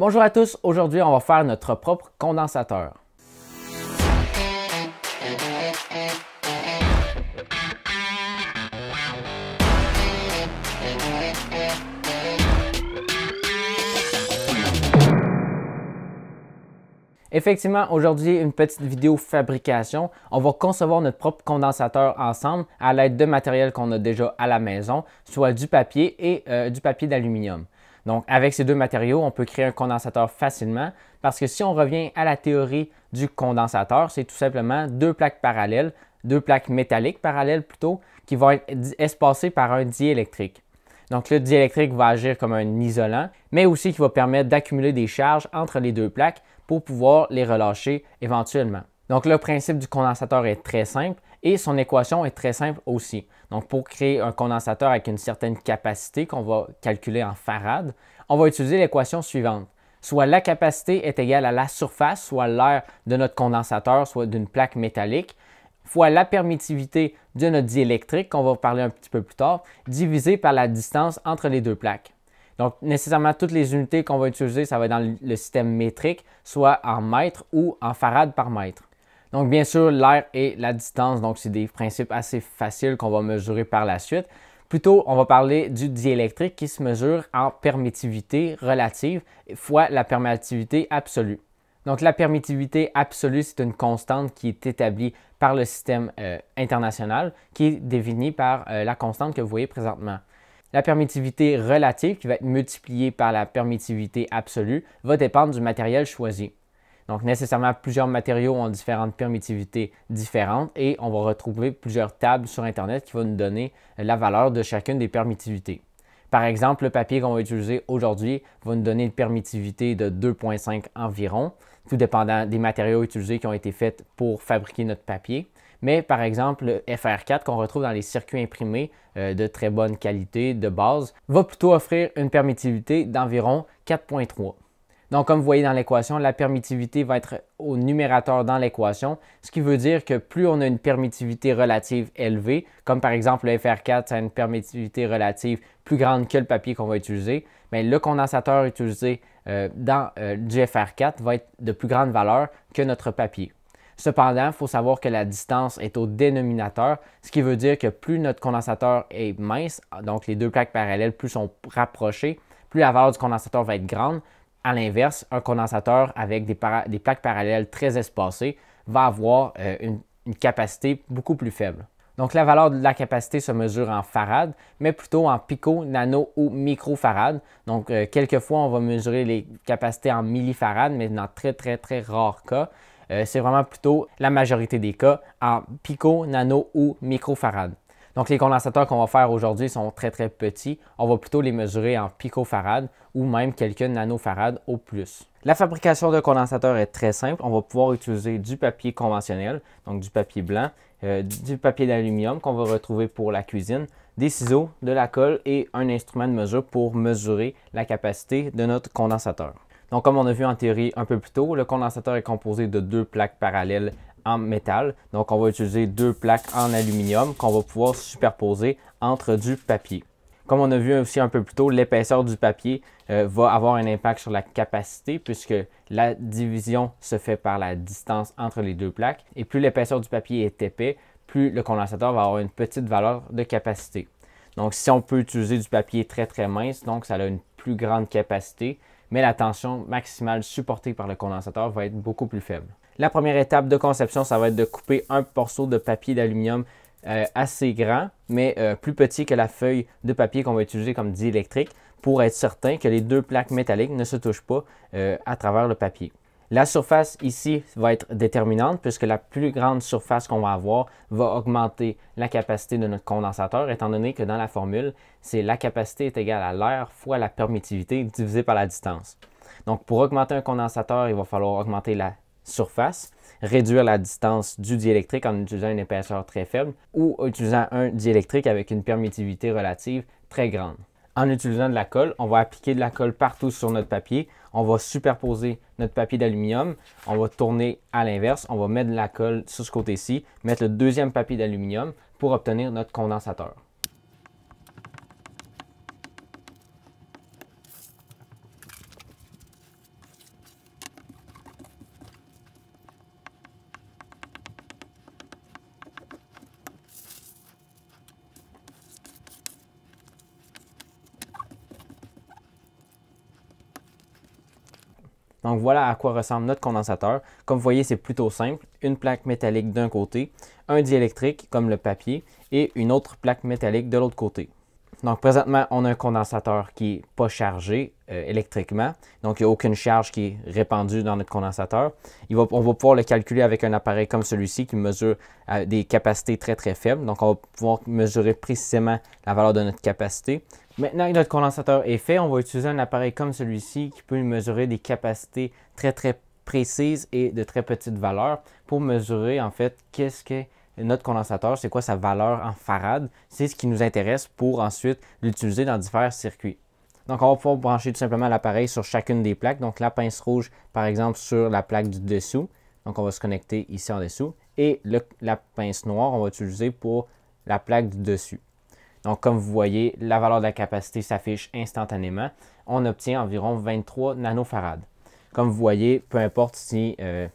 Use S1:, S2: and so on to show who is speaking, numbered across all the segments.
S1: Bonjour à tous, aujourd'hui on va faire notre propre condensateur. Effectivement, aujourd'hui, une petite vidéo fabrication. On va concevoir notre propre condensateur ensemble à l'aide de matériel qu'on a déjà à la maison, soit du papier et euh, du papier d'aluminium. Donc, avec ces deux matériaux, on peut créer un condensateur facilement parce que si on revient à la théorie du condensateur, c'est tout simplement deux plaques parallèles, deux plaques métalliques parallèles plutôt, qui vont être espacées par un diélectrique. Donc, le diélectrique va agir comme un isolant, mais aussi qui va permettre d'accumuler des charges entre les deux plaques pour pouvoir les relâcher éventuellement. Donc, le principe du condensateur est très simple et son équation est très simple aussi. Donc pour créer un condensateur avec une certaine capacité qu'on va calculer en farad, on va utiliser l'équation suivante. Soit la capacité est égale à la surface, soit l'air de notre condensateur, soit d'une plaque métallique, fois la permittivité de notre diélectrique, qu'on va parler un petit peu plus tard, divisé par la distance entre les deux plaques. Donc, nécessairement, toutes les unités qu'on va utiliser, ça va être dans le système métrique, soit en mètres ou en farad par mètre. Donc, bien sûr, l'air et la distance, donc c'est des principes assez faciles qu'on va mesurer par la suite. Plutôt, on va parler du diélectrique qui se mesure en permittivité relative fois la permittivité absolue. Donc, la permittivité absolue, c'est une constante qui est établie par le système euh, international, qui est définie par euh, la constante que vous voyez présentement. La permittivité relative, qui va être multipliée par la permittivité absolue, va dépendre du matériel choisi. Donc nécessairement plusieurs matériaux ont différentes permittivités différentes et on va retrouver plusieurs tables sur Internet qui vont nous donner la valeur de chacune des permittivités. Par exemple, le papier qu'on va utiliser aujourd'hui va nous donner une permittivité de 2.5 environ, tout dépendant des matériaux utilisés qui ont été faits pour fabriquer notre papier. Mais par exemple, le FR4 qu'on retrouve dans les circuits imprimés euh, de très bonne qualité de base va plutôt offrir une permittivité d'environ 4.3. Donc, comme vous voyez dans l'équation, la permittivité va être au numérateur dans l'équation, ce qui veut dire que plus on a une permittivité relative élevée, comme par exemple le FR4, ça a une permittivité relative plus grande que le papier qu'on va utiliser, mais le condensateur utilisé euh, dans le euh, du FR4 va être de plus grande valeur que notre papier. Cependant, il faut savoir que la distance est au dénominateur, ce qui veut dire que plus notre condensateur est mince, donc les deux plaques parallèles, plus sont rapprochées, plus la valeur du condensateur va être grande, à l'inverse, un condensateur avec des, plaques parallèles très espacées va avoir euh, une, capacité beaucoup plus faible. Donc la valeur de la capacité se mesure en farad, mais plutôt en pico, nano ou microfarad. Donc euh, quelquefois on va mesurer les capacités en millifarad, mais dans très très très rares cas. Euh, c'est vraiment plutôt la majorité des cas en pico, nano ou microfarad. Donc, les condensateurs qu'on va faire aujourd'hui sont très, très petits. On va plutôt les mesurer en picofarades ou même quelques nanofarades au plus. La fabrication de condensateur est très simple. On va pouvoir utiliser du papier conventionnel, donc du papier blanc, euh, du papier d'aluminium qu'on va retrouver pour la cuisine, des ciseaux, de la colle et un instrument de mesure pour mesurer la capacité de notre condensateur. Donc, comme on a vu en théorie un peu plus tôt, le condensateur est composé de deux plaques parallèles métal. Donc on va utiliser deux plaques en aluminium qu'on va pouvoir superposer entre du papier. Comme on a vu aussi un peu plus tôt, l'épaisseur du papier euh, va avoir un impact sur la capacité puisque la division se fait par la distance entre les deux plaques. Et plus l'épaisseur du papier est épais, plus le condensateur va avoir une petite valeur de capacité. Donc si on peut utiliser du papier très très mince, donc ça a une plus grande capacité, mais la tension maximale supportée par le condensateur va être beaucoup plus faible. La première étape de conception, ça va être de couper un morceau de papier d'aluminium euh, assez grand, mais euh, plus petit que la feuille de papier qu'on va utiliser comme diélectrique pour être certain que les deux plaques métalliques ne se touchent pas euh, à travers le papier. La surface ici va être déterminante puisque la plus grande surface qu'on va avoir va augmenter la capacité de notre condensateur étant donné que dans la formule, c'est la capacité est égale à l'air fois la permittivité divisée par la distance. Donc pour augmenter un condensateur, il va falloir augmenter la surface, réduire la distance du diélectrique en utilisant une épaisseur très faible ou en utilisant un diélectrique avec une permittivité relative très grande en utilisant de la colle. On va appliquer de la colle partout sur notre papier. On va superposer notre papier d'aluminium. On va tourner à l'inverse. On va mettre de la colle sur ce côté-ci, mettre le deuxième papier d'aluminium pour obtenir notre condensateur. Donc voilà à quoi ressemble notre condensateur. Comme vous voyez, c'est plutôt simple. Une plaque métallique d'un côté, un diélectrique comme le papier et une autre plaque métallique de l'autre côté. Donc présentement, on a un condensateur qui n'est pas chargé euh, électriquement, donc il n'y a aucune charge qui est répandue dans notre condensateur. on va pouvoir le calculer avec un appareil comme celui-ci qui mesure euh, des capacités très très faibles, donc on va pouvoir mesurer précisément la valeur de notre capacité. Maintenant que notre condensateur est fait, on va utiliser un appareil comme celui-ci qui peut mesurer des capacités très très précises et de très petites valeurs pour mesurer en fait qu'est-ce quest ce que notre condensateur, c'est quoi sa valeur en farade. C'est ce qui nous intéresse pour ensuite l'utiliser dans différents circuits. Donc, on va pouvoir brancher tout simplement l'appareil sur chacune des plaques. Donc, la pince rouge, par exemple, sur la plaque du dessous. Donc, on va se connecter ici en dessous. Et la pince noire, on va l'utiliser pour la plaque du dessus. Donc, comme vous voyez, la valeur de la capacité s'affiche instantanément. On obtient environ 23 nanofarades. Comme vous voyez, peu importe si euh,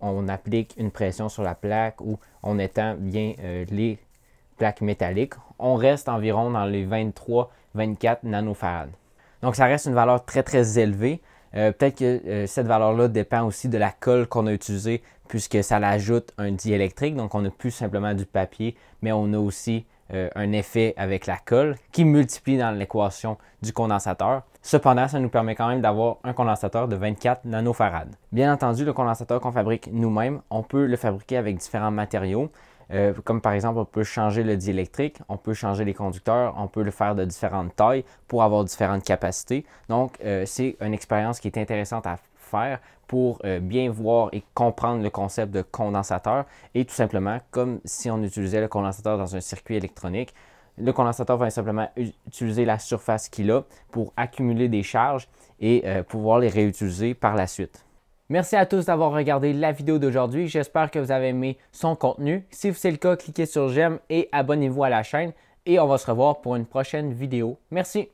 S1: on, applique une pression sur la plaque ou on étend bien euh, les plaques métalliques, on reste environ dans les 23-24 nanofarads. Donc ça reste une valeur très très élevée. Euh, peut-être que euh, cette valeur-là dépend aussi de la colle qu'on a utilisée puisque ça l'ajoute un diélectrique. Donc on n'a plus simplement du papier, mais on a aussi euh, un effet avec la colle qui multiplie dans l'équation du condensateur. Cependant, ça nous permet quand même d'avoir un condensateur de 24 nanofarades. Bien entendu, le condensateur qu'on fabrique nous-mêmes, on peut le fabriquer avec différents matériaux. Euh, comme par exemple, on peut changer le diélectrique, on peut changer les conducteurs, on peut le faire de différentes tailles pour avoir différentes capacités. Donc, euh, c'est une expérience qui est intéressante à pour euh, bien voir et comprendre le concept de condensateur. Et tout simplement, comme si on utilisait le condensateur dans un circuit électronique, le condensateur va simplement utiliser la surface qu'il a pour accumuler des charges et euh, pouvoir les réutiliser par la suite. Merci à tous d'avoir regardé la vidéo d'aujourd'hui. J'espère que vous avez aimé son contenu. Si c'est le cas, cliquez sur j'aime et abonnez-vous à la chaîne. Et on va se revoir pour une prochaine vidéo. Merci.